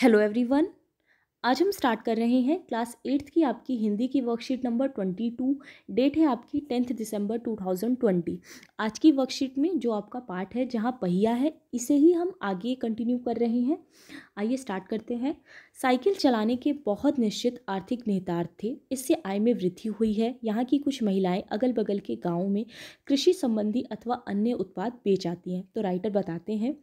hello everyone आज हम start कर रहे हैं क्लास एट्थ की आपकी हिंदी की worksheet number twenty two date है आपकी tenth December two thousand twenty आज की वर्कशीट में जो आपका पार्ट है जहाँ पहिया है इसे ही हम आगे कंटिन्यू कर रहे हैं आइए स्टार्ट करते हैं साइकिल चलाने के बहुत निश्चित आर्थिक निहितार्थ थे इससे आय में वृद्धि हुई है यहाँ की कुछ महिलाएं अगल बगल के गाँव में कृषि संबंधी अथवा अन्य उत्पाद बेच आती हैं तो राइटर बताते हैं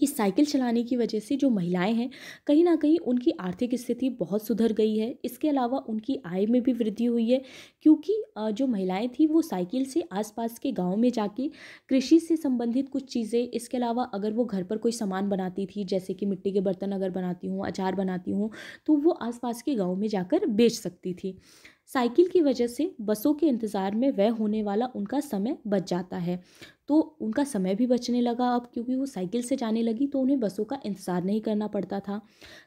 कि साइकिल चलाने की वजह से जो महिलाएं हैं कहीं ना कहीं उनकी आर्थिक स्थिति बहुत सुधर गई है इसके अलावा उनकी आय में भी वृद्धि हुई है क्योंकि जो महिलाएं थी वो साइकिल से आसपास के गांव में जाके कृषि से संबंधित कुछ चीज़ें इसके अलावा अगर वो घर पर कोई सामान बनाती थी जैसे कि मिट्टी के बर्तन अगर बनाती हूँ अचार बनाती हूँ तो वो आस के गाँव में जाकर बेच सकती थी साइकिल की वजह से बसों के इंतज़ार में वह होने वाला उनका समय बच जाता है तो उनका समय भी बचने लगा अब क्योंकि वो साइकिल से जाने लगी तो उन्हें बसों का इंतज़ार नहीं करना पड़ता था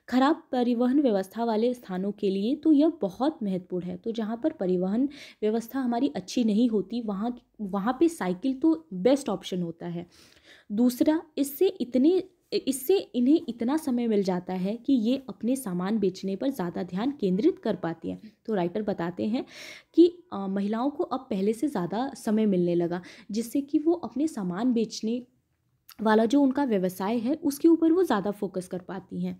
खराब परिवहन व्यवस्था वाले स्थानों के लिए तो यह बहुत महत्वपूर्ण है तो जहाँ पर परिवहन व्यवस्था हमारी अच्छी नहीं होती वहाँ वहाँ पर साइकिल तो बेस्ट ऑप्शन होता है दूसरा इससे इतने इससे इन्हें इतना समय मिल जाता है कि ये अपने सामान बेचने पर ज़्यादा ध्यान केंद्रित कर पाती हैं तो राइटर बताते हैं कि आ, महिलाओं को अब पहले से ज़्यादा समय मिलने लगा जिससे कि वो अपने सामान बेचने वाला जो उनका व्यवसाय है उसके ऊपर वो ज़्यादा फोकस कर पाती हैं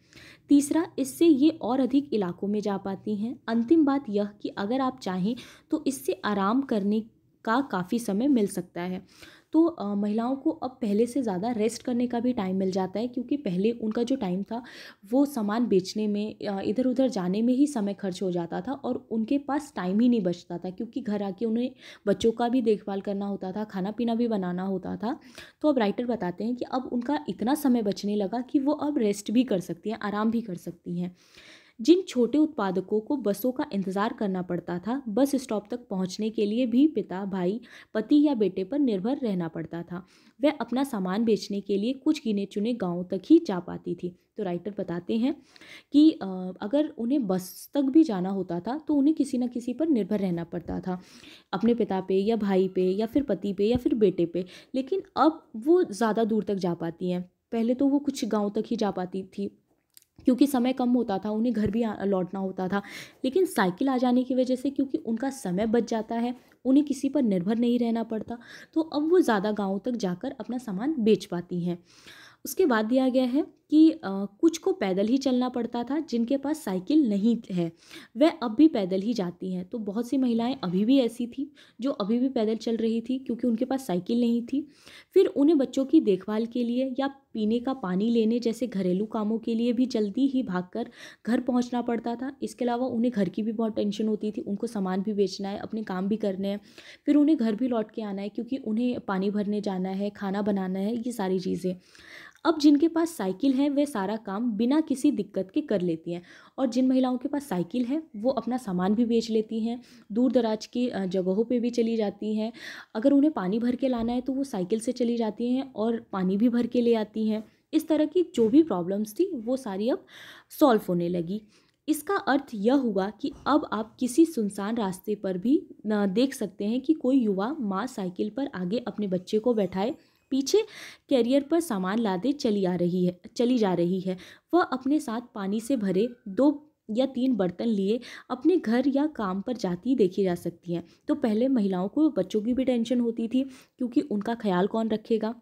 तीसरा इससे ये और अधिक इलाकों में जा पाती हैं अंतिम बात यह कि अगर आप चाहें तो इससे आराम करने का काफ़ी समय मिल सकता है तो महिलाओं को अब पहले से ज़्यादा रेस्ट करने का भी टाइम मिल जाता है क्योंकि पहले उनका जो टाइम था वो सामान बेचने में इधर उधर जाने में ही समय खर्च हो जाता था और उनके पास टाइम ही नहीं बचता था क्योंकि घर आके उन्हें बच्चों का भी देखभाल करना होता था खाना पीना भी बनाना होता था तो अब राइटर बताते हैं कि अब उनका इतना समय बचने लगा कि वो अब रेस्ट भी कर सकती हैं आराम भी कर सकती हैं जिन छोटे उत्पादकों को बसों का इंतज़ार करना पड़ता था बस स्टॉप तक पहुंचने के लिए भी पिता भाई पति या बेटे पर निर्भर रहना पड़ता था वह अपना सामान बेचने के लिए कुछ गिने चुने गाँव तक ही जा पाती थी तो राइटर बताते हैं कि अगर उन्हें बस तक भी जाना होता था तो उन्हें किसी न किसी पर निर्भर रहना पड़ता था अपने पिता पे या भाई पे या फिर पति पे या फिर बेटे पे लेकिन अब वो ज़्यादा दूर तक जा पाती हैं पहले तो वो कुछ गांव तक ही जा पाती थी क्योंकि समय कम होता था उन्हें घर भी लौटना होता था लेकिन साइकिल आ जाने की वजह से क्योंकि उनका समय बच जाता है उन्हें किसी पर निर्भर नहीं रहना पड़ता तो अब वो ज़्यादा गाँव तक जाकर अपना सामान बेच पाती हैं उसके बाद दिया गया है कि आ, कुछ को पैदल ही चलना पड़ता था जिनके पास साइकिल नहीं है वह अब भी पैदल ही जाती हैं तो बहुत सी महिलाएं अभी भी ऐसी थी जो अभी भी पैदल चल रही थी क्योंकि उनके पास साइकिल नहीं थी फिर उन्हें बच्चों की देखभाल के लिए या पीने का पानी लेने जैसे घरेलू कामों के लिए भी जल्दी ही भाग घर पहुँचना पड़ता था इसके अलावा उन्हें घर की भी बहुत टेंशन होती थी उनको सामान भी बेचना है अपने काम भी करने हैं फिर उन्हें घर भी लौट के आना है क्योंकि उन्हें पानी भरने जाना है खाना बनाना है ये सारी चीज़ें अब जिनके पास साइकिल है वे सारा काम बिना किसी दिक्कत के कर लेती हैं और जिन महिलाओं के पास साइकिल है वो अपना सामान भी बेच लेती हैं दूर दराज की जगहों पे भी चली जाती हैं अगर उन्हें पानी भर के लाना है तो वो साइकिल से चली जाती हैं और पानी भी भर के ले आती हैं इस तरह की जो भी प्रॉब्लम्स थी वो सारी अब सॉल्व होने लगी इसका अर्थ यह हुआ कि अब आप किसी सुनसान रास्ते पर भी देख सकते हैं कि कोई युवा माँ साइकिल पर आगे अपने बच्चे को बैठाए पीछे कैरियर पर सामान लादे चली आ रही है चली जा रही है वह अपने साथ पानी से भरे दो या तीन बर्तन लिए अपने घर या काम पर जाती देखी जा सकती हैं तो पहले महिलाओं को बच्चों की भी टेंशन होती थी क्योंकि उनका ख्याल कौन रखेगा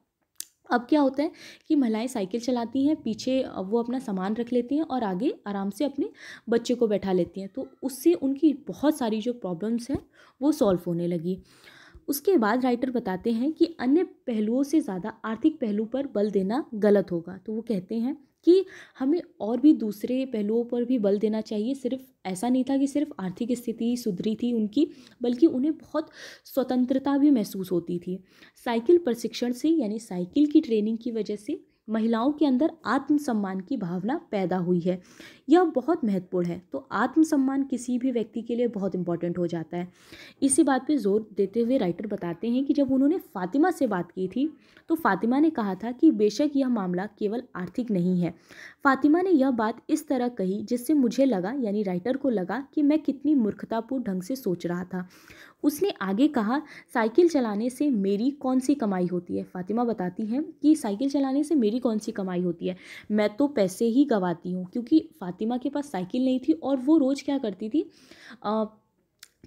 अब क्या होता है कि महिलाएं साइकिल चलाती हैं पीछे वो अपना सामान रख लेती हैं और आगे आराम से अपने बच्चे को बैठा लेती हैं तो उससे उनकी बहुत सारी जो प्रॉब्लम्स हैं वो सॉल्व होने लगी उसके बाद राइटर बताते हैं कि अन्य पहलुओं से ज़्यादा आर्थिक पहलू पर बल देना गलत होगा तो वो कहते हैं कि हमें और भी दूसरे पहलुओं पर भी बल देना चाहिए सिर्फ ऐसा नहीं था कि सिर्फ आर्थिक स्थिति सुधरी थी उनकी बल्कि उन्हें बहुत स्वतंत्रता भी महसूस होती थी साइकिल प्रशिक्षण से यानी साइकिल की ट्रेनिंग की वजह से महिलाओं के अंदर आत्मसम्मान की भावना पैदा हुई है यह बहुत महत्वपूर्ण है तो आत्मसम्मान किसी भी व्यक्ति के लिए बहुत इंपॉर्टेंट हो जाता है इसी बात पे जोर देते हुए राइटर बताते हैं कि जब उन्होंने फ़ातिमा से बात की थी तो फ़ातिमा ने कहा था कि बेशक यह मामला केवल आर्थिक नहीं है फ़ातिमा ने यह बात इस तरह कही जिससे मुझे लगा यानी राइटर को लगा कि मैं कितनी मूर्खतापूर्ण ढंग से सोच रहा था उसने आगे कहा साइकिल चलाने से मेरी कौन सी कमाई होती है फातिमा बताती हैं कि साइकिल चलाने से मेरी कौन सी कमाई होती है मैं तो पैसे ही गंवाती हूँ क्योंकि फ़ातिमा के पास साइकिल नहीं थी और वो रोज़ क्या करती थी आ,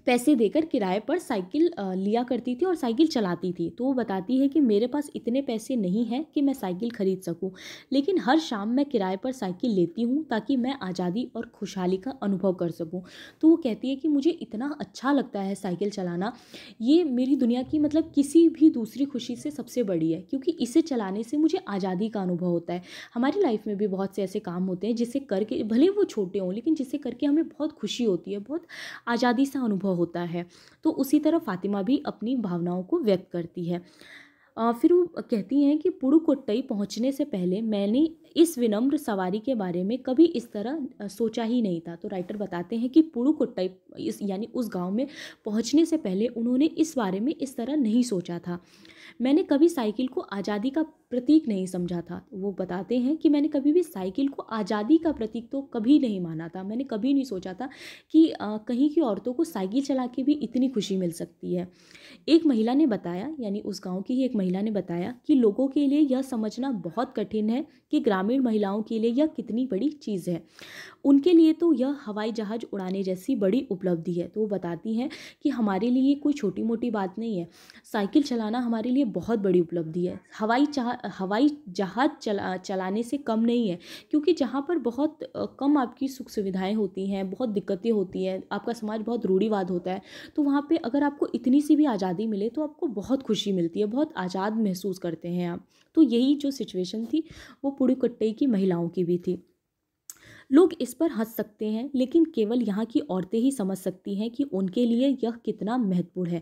पैसे देकर किराए पर साइकिल लिया करती थी और साइकिल चलाती थी तो वो बताती है कि मेरे पास इतने पैसे नहीं हैं कि मैं साइकिल खरीद सकूं लेकिन हर शाम मैं किराए पर साइकिल लेती हूं ताकि मैं आज़ादी और खुशहाली का अनुभव कर सकूं तो वो कहती है कि मुझे इतना अच्छा लगता है साइकिल चलाना ये मेरी दुनिया की मतलब किसी भी दूसरी खुशी से सबसे बड़ी है क्योंकि इसे चलाने से मुझे आज़ादी का अनुभव होता है हमारी लाइफ में भी बहुत से ऐसे काम होते हैं जिसे करके भले वो छोटे हों लेकिन जिसे करके हमें बहुत खुशी होती है बहुत आज़ादी सा अनुभव होता है तो उसी तरह फातिमा भी अपनी भावनाओं को व्यक्त करती है फिर वो कहती हैं कि पुडुकोट्टई पहुंचने से पहले मैंने इस विनम्र सवारी के बारे में कभी इस तरह सोचा ही नहीं था तो राइटर बताते हैं कि पुड़ुकोट्टई इस यानी उस गांव में पहुंचने से पहले उन्होंने इस बारे में इस तरह नहीं सोचा था मैंने कभी साइकिल को आज़ादी का प्रतीक नहीं समझा था वो बताते हैं कि मैंने कभी भी साइकिल को आज़ादी का प्रतीक तो कभी नहीं माना था मैंने कभी नहीं सोचा था कि आ, कहीं की औरतों को साइकिल चला के भी इतनी खुशी मिल सकती है एक महिला ने बताया यानी उस गांव की ही एक महिला ने बताया कि लोगों के लिए यह समझना बहुत कठिन है कि ग्रामीण ग्रामीण महिलाओं के लिए यह कितनी बड़ी चीज़ है उनके लिए तो यह हवाई जहाज़ उड़ाने जैसी बड़ी उपलब्धि है तो वो बताती हैं कि हमारे लिए कोई छोटी मोटी बात नहीं है साइकिल चलाना हमारे लिए बहुत बड़ी उपलब्धि है हवाई चाह हवाई जहाज़ चला चलाने से कम नहीं है क्योंकि जहाँ पर बहुत कम आपकी सुख सुविधाएँ होती हैं बहुत दिक्कतें होती हैं आपका समाज बहुत रूढ़ीवाद होता है तो वहाँ पर अगर आपको इतनी सी भी आज़ादी मिले तो आपको बहुत खुशी मिलती है बहुत आज़ाद महसूस करते हैं आप तो यही जो सिचुएशन थी वो पूरी कट्टे की महिलाओं की भी थी लोग इस पर हंस सकते हैं लेकिन केवल यहाँ की औरतें ही समझ सकती हैं कि उनके लिए यह कितना महत्वपूर्ण है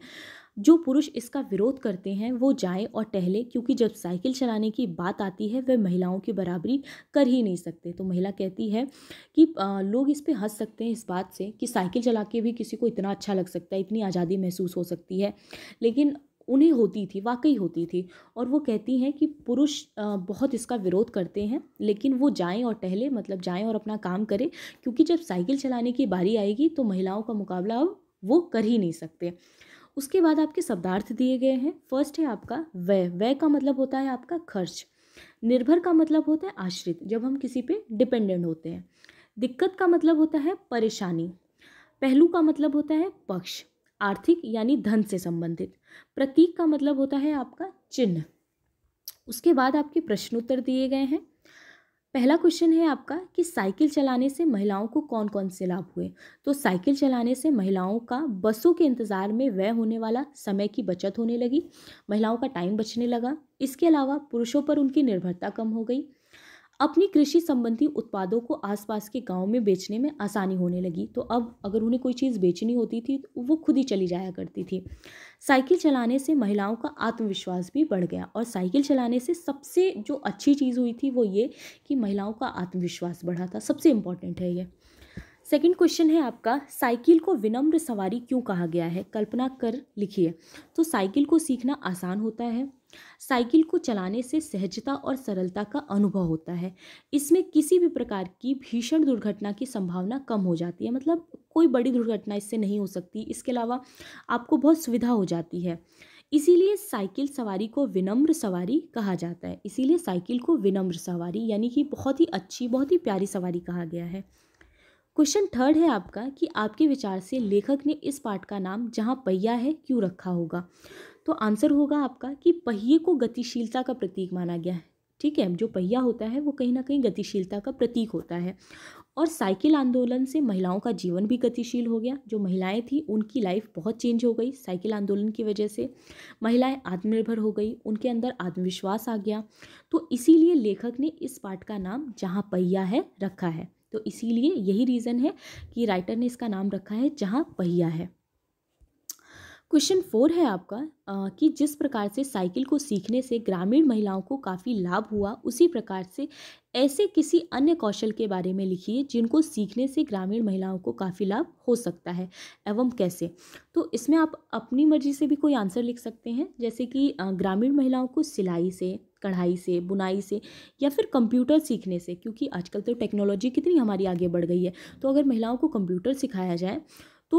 जो पुरुष इसका विरोध करते हैं वो जाए और टहले क्योंकि जब साइकिल चलाने की बात आती है वे महिलाओं की बराबरी कर ही नहीं सकते तो महिला कहती है कि लोग इस पर हंस सकते हैं इस बात से कि साइकिल चला के भी किसी को इतना अच्छा लग सकता है इतनी आज़ादी महसूस हो सकती है लेकिन उन्हें होती थी वाकई होती थी और वो कहती हैं कि पुरुष बहुत इसका विरोध करते हैं लेकिन वो जाएं और टहले मतलब जाएं और अपना काम करें क्योंकि जब साइकिल चलाने की बारी आएगी तो महिलाओं का मुकाबला अब वो कर ही नहीं सकते उसके बाद आपके शब्दार्थ दिए गए हैं फर्स्ट है आपका व्यय व्यय का मतलब होता है आपका खर्च निर्भर का मतलब होता है आश्रित जब हम किसी पे डिपेंडेंट होते हैं दिक्कत का मतलब होता है परेशानी पहलू का मतलब होता है पक्ष आर्थिक यानी धन से संबंधित प्रतीक का मतलब होता है आपका चिन्ह उसके बाद आपके प्रश्न उत्तर दिए गए हैं पहला क्वेश्चन है आपका कि साइकिल चलाने से महिलाओं को कौन कौन से लाभ हुए तो साइकिल चलाने से महिलाओं का बसों के इंतज़ार में व्यय होने वाला समय की बचत होने लगी महिलाओं का टाइम बचने लगा इसके अलावा पुरुषों पर उनकी निर्भरता कम हो गई अपनी कृषि संबंधी उत्पादों को आसपास के गांव में बेचने में आसानी होने लगी तो अब अगर उन्हें कोई चीज़ बेचनी होती थी तो वो खुद ही चली जाया करती थी साइकिल चलाने से महिलाओं का आत्मविश्वास भी बढ़ गया और साइकिल चलाने से सबसे जो अच्छी चीज़ हुई थी वो ये कि महिलाओं का आत्मविश्वास बढ़ा था सबसे इम्पॉर्टेंट है ये सेकेंड क्वेश्चन है आपका साइकिल को विनम्र सवारी क्यों कहा गया है कल्पना कर लिखिए तो साइकिल को सीखना आसान होता है साइकिल को चलाने से सहजता और सरलता का अनुभव होता है इसमें किसी भी प्रकार की भीषण दुर्घटना की संभावना कम हो जाती है मतलब कोई बड़ी दुर्घटना इससे नहीं हो सकती इसके अलावा आपको बहुत सुविधा हो जाती है इसीलिए साइकिल सवारी को विनम्र सवारी कहा जाता है इसीलिए साइकिल को विनम्र सवारी यानी कि बहुत ही अच्छी बहुत ही प्यारी सवारी कहा गया है क्वेश्चन थर्ड है आपका कि आपके विचार से लेखक ने इस पाठ का नाम जहाँ पहिया है क्यों रखा होगा तो आंसर होगा आपका कि पहिए को गतिशीलता का प्रतीक माना गया है ठीक है जो पहिया होता है वो कहीं ना कहीं गतिशीलता का प्रतीक होता है और साइकिल आंदोलन से महिलाओं का जीवन भी गतिशील हो गया जो महिलाएं थी उनकी लाइफ बहुत चेंज हो गई साइकिल आंदोलन की वजह से महिलाएं आत्मनिर्भर हो गई उनके अंदर आत्मविश्वास आ गया तो इसीलिए लेखक ने इस पाठ का नाम जहाँ पहिया है रखा है तो इसीलिए यही रीज़न है कि राइटर ने इसका नाम रखा है जहाँ पहिया है क्वेश्चन फोर है आपका आ, कि जिस प्रकार से साइकिल को सीखने से ग्रामीण महिलाओं को काफ़ी लाभ हुआ उसी प्रकार से ऐसे किसी अन्य कौशल के बारे में लिखिए जिनको सीखने से ग्रामीण महिलाओं को काफ़ी लाभ हो सकता है एवं कैसे तो इसमें आप अपनी मर्जी से भी कोई आंसर लिख सकते हैं जैसे कि ग्रामीण महिलाओं को सिलाई से कढ़ाई से बुनाई से या फिर कंप्यूटर सीखने से क्योंकि आजकल तो टेक्नोलॉजी कितनी हमारी आगे बढ़ गई है तो अगर महिलाओं को कंप्यूटर सिखाया जाए तो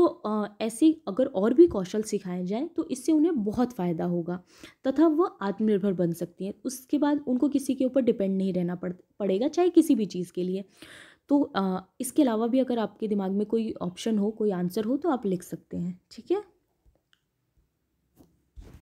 ऐसी अगर और भी कौशल सिखाए जाएँ तो इससे उन्हें बहुत फ़ायदा होगा तथा वह आत्मनिर्भर बन सकती हैं उसके बाद उनको किसी के ऊपर डिपेंड नहीं रहना पड़ पड़ेगा चाहे किसी भी चीज़ के लिए तो इसके अलावा भी अगर आपके दिमाग में कोई ऑप्शन हो कोई आंसर हो तो आप लिख सकते हैं ठीक है